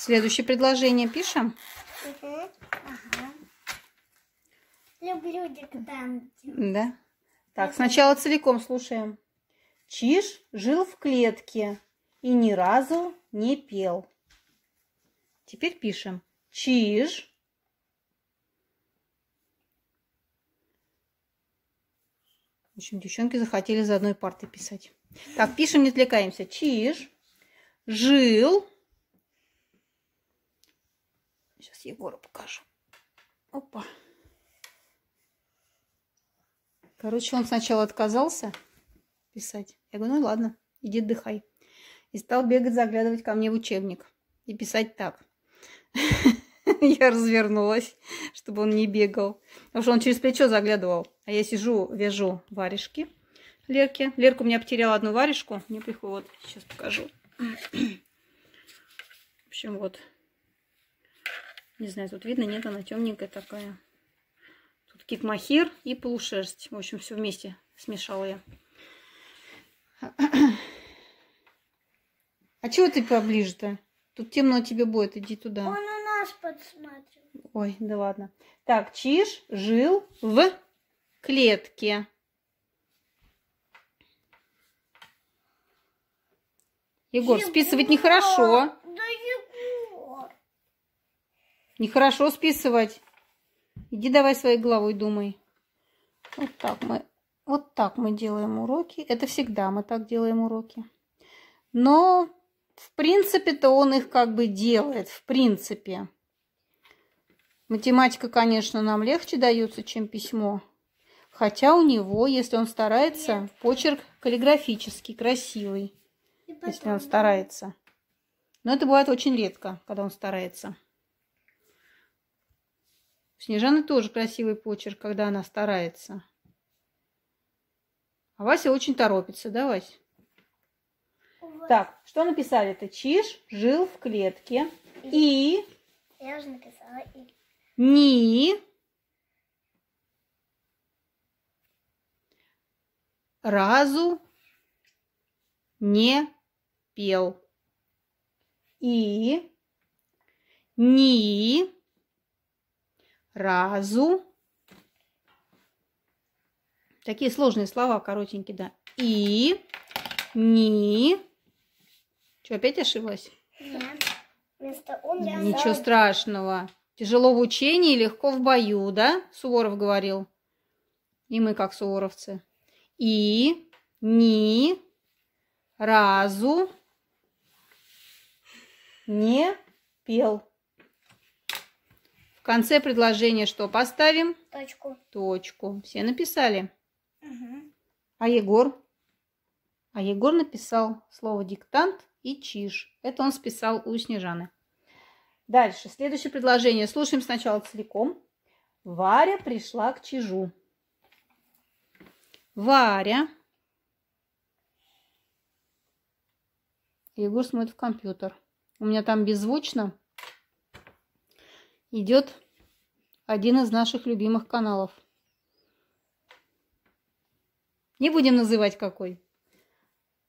Следующее предложение пишем. Люблю диктанты. Да. Так, сначала целиком слушаем. Чиж жил в клетке и ни разу не пел. Теперь пишем. Чиж. В общем, девчонки захотели за одной партой писать. Так, пишем, не отвлекаемся. Чиж жил Сейчас Егору покажу. Опа. Короче, он сначала отказался писать. Я говорю, ну ладно, иди отдыхай. И стал бегать, заглядывать ко мне в учебник. И писать так. Я развернулась, чтобы он не бегал. Потому что он через плечо заглядывал. А я сижу, вяжу варежки Лерке. Лерка у меня потеряла одну варежку. Мне приходит, вот, сейчас покажу. В общем, вот не знаю, тут видно, нет, она темненькая такая. Тут кикмахер и полушерсть. В общем, все вместе смешала я. А чего ты поближе-то? Тут темно тебе будет, иди туда. Он у нас подсматривает. Ой, да ладно. Так, Чиж жил в клетке. Егор, Егор. списывать нехорошо. Нехорошо списывать. Иди давай своей головой думай. Вот так мы, вот так мы делаем уроки. Это всегда мы так делаем уроки. Но, в принципе-то, он их как бы делает. В принципе. Математика, конечно, нам легче дается, чем письмо. Хотя у него, если он старается, почерк каллиграфический, красивый. Если он старается. Но это бывает очень редко, когда он старается. У Снежаны тоже красивый почерк, когда она старается. А Вася очень торопится, да, Вась? Так, что написали? Это Чиж жил в клетке и... и... Я уже написала и... Ни... Разу не пел. И... Ни разу. Такие сложные слова, коротенькие, да. И, ни. Что, опять ошиблась? Нет. Вместо он я Ничего страшного. Тяжело в учении, легко в бою, да? Суворов говорил. И мы как суворовцы. И, ни, разу не пел конце предложения что поставим? Точку. Точку. Все написали? Угу. А Егор? А Егор написал слово диктант и чиш. Это он списал у Снежаны. Дальше. Следующее предложение. Слушаем сначала целиком. Варя пришла к чижу. Варя. Егор смотрит в компьютер. У меня там беззвучно идет один из наших любимых каналов. Не будем называть какой.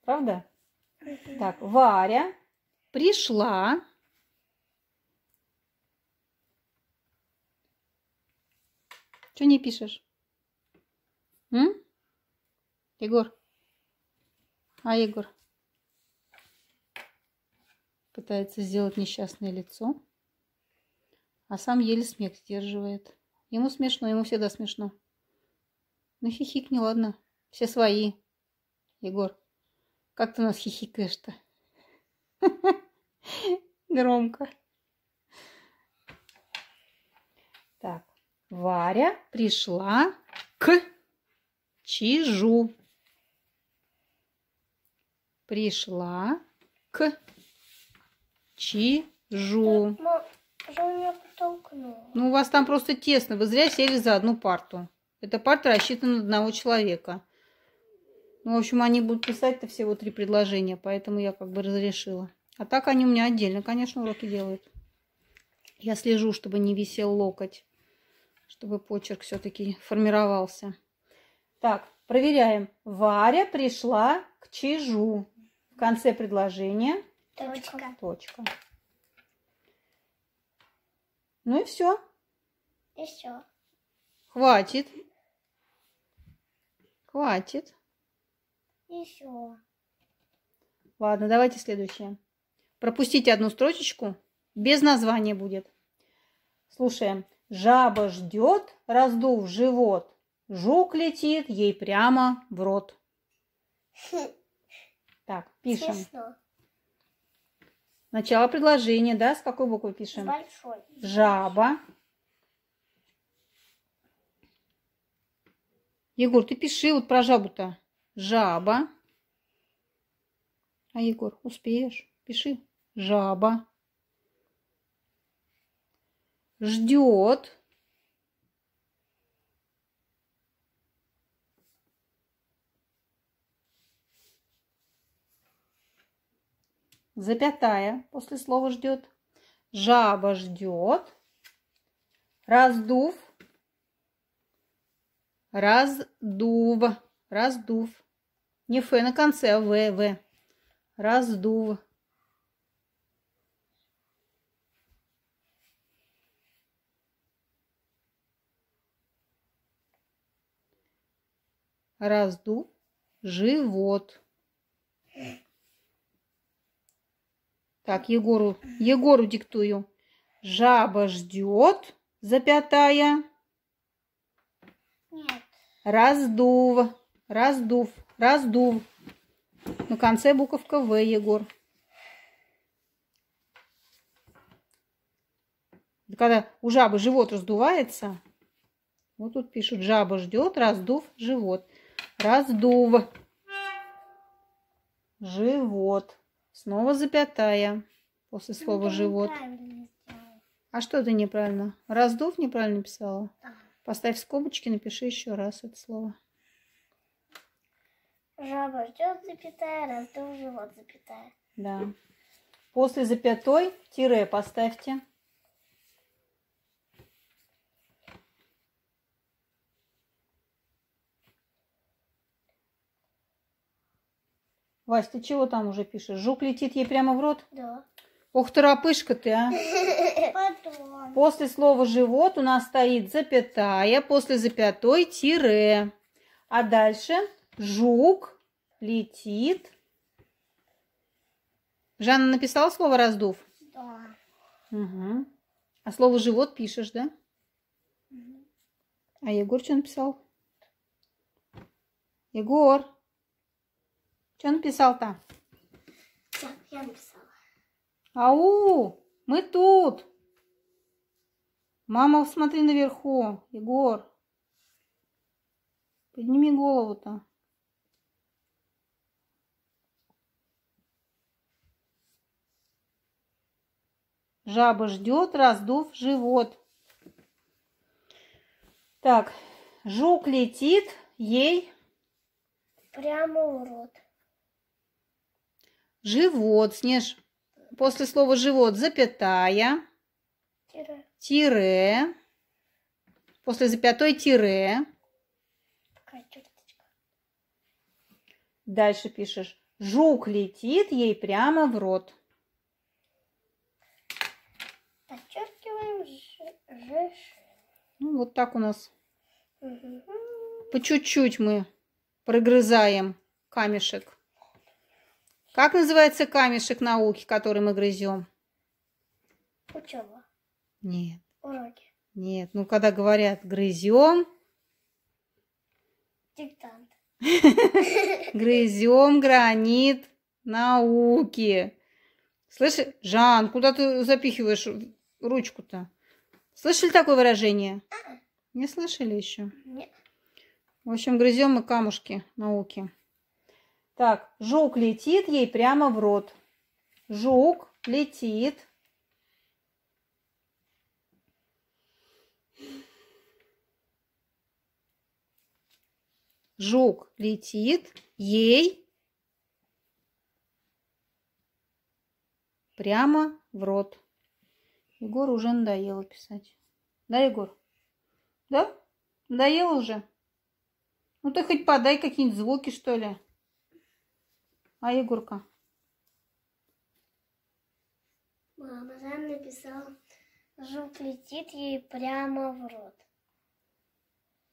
Правда? Так, Варя пришла. Что не пишешь? М? Егор? А, Егор? Пытается сделать несчастное лицо а сам еле смех сдерживает. Ему смешно, ему всегда смешно. Ну, хихикни, ладно, все свои. Егор, как ты нас хихикаешь-то? Громко. Так, Варя пришла к чижу. Пришла к чижу. Ну, у вас там просто тесно. Вы зря сели за одну парту. Эта парта рассчитана на одного человека. Ну, в общем, они будут писать-то всего три предложения, поэтому я как бы разрешила. А так они у меня отдельно, конечно, уроки делают. Я слежу, чтобы не висел локоть, чтобы почерк все-таки формировался. Так, проверяем. Варя пришла к чижу. В конце предложения. Точка. Точка. Ну и все. И все. Хватит. Хватит. Еще. Ладно, давайте следующее. Пропустите одну строчечку. Без названия будет. Слушаем. Жаба ждет, раздув живот. Жук летит ей прямо в рот. Хм. Так, пишем. Смешно. Начало предложения, да? С какой буквы пишем? Большой. Жаба. Егор, ты пиши вот про жабу-то. Жаба. А, Егор, успеешь? Пиши. Жаба. Ждет. запятая после слова ждет, жаба ждет, раздув, раздув, раздув. Не Ф на конце, а В, В. Раздув. Раздув живот. Так, Егору, Егору диктую. Жаба ждет, запятая. Нет. Раздув, раздув, раздув. На конце буковка В, Егор. Когда у жабы живот раздувается, вот тут пишут, жаба ждет, раздув живот. Раздув. Живот. Снова запятая после слова «живот». А что ты неправильно? Раздув неправильно писала? Поставь скобочки, напиши еще раз это слово. Жаба ждет, запятая, раздув живот, запятая. Да. После запятой тире поставьте. Вась, ты чего там уже пишешь? Жук летит ей прямо в рот? Да. Ух ты, рапышка ты, а! Потом. После слова «живот» у нас стоит запятая, после запятой тире. А дальше жук летит. Жанна написала слово «раздув»? Да. Угу. А слово «живот» пишешь, да? Угу. А Егор что написал? Егор! Что написал-то? Так, я написала. Ау, мы тут. Мама, смотри наверху, Егор. Подними голову-то. Жаба ждет, раздув живот. Так, жук летит ей прямо в рот живот, снеж, после слова живот запятая, тире, тире после запятой тире. Дальше пишешь, жук летит ей прямо в рот. Подчеркиваем ж. Ну, вот так у нас. Угу. По чуть-чуть мы прогрызаем камешек. Как называется камешек науки, который мы грызем? Учеба. Нет. Уроки. Нет. Ну, когда говорят грызем. Диктант. Грызем гранит науки. Слышишь, Жан, куда ты запихиваешь ручку-то? Слышали такое выражение? А. Не слышали еще? Нет. В общем, грызем мы камушки науки. Так, жук летит ей прямо в рот. Жук летит. Жук летит ей прямо в рот. Егор уже надоело писать. Да, Егор? Да? Надоело уже? Ну ты хоть подай какие-нибудь звуки, что ли. А Егорка? Мама, нам написал, жук летит ей прямо в рот.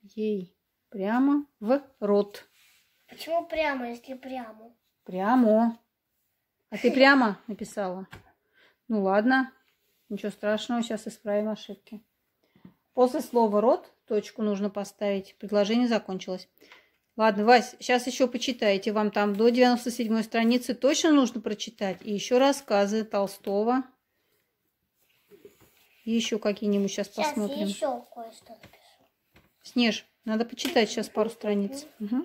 Ей прямо в рот. Почему прямо, если прямо? Прямо. А ты прямо написала? Ну ладно, ничего страшного, сейчас исправим ошибки. После слова «рот» точку нужно поставить. Предложение закончилось. Ладно, Вась, сейчас еще почитайте. Вам там до 97 страницы точно нужно прочитать. И еще рассказы Толстого. И еще какие-нибудь сейчас, сейчас посмотрим. еще кое-что напишу. Снеж, надо почитать сейчас пару страниц. Угу.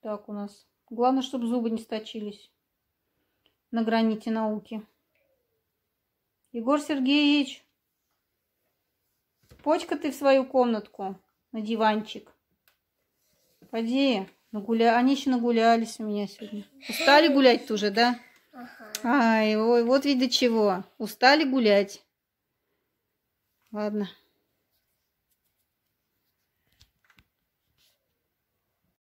Так у нас. Главное, чтобы зубы не сточились на граните науки. Егор Сергеевич. Почка ты в свою комнатку, на диванчик. Поди, нагуля... они еще нагулялись у меня сегодня. Устали гулять уже, да? Ага. Ай, ой, вот ведь до чего. Устали гулять. Ладно.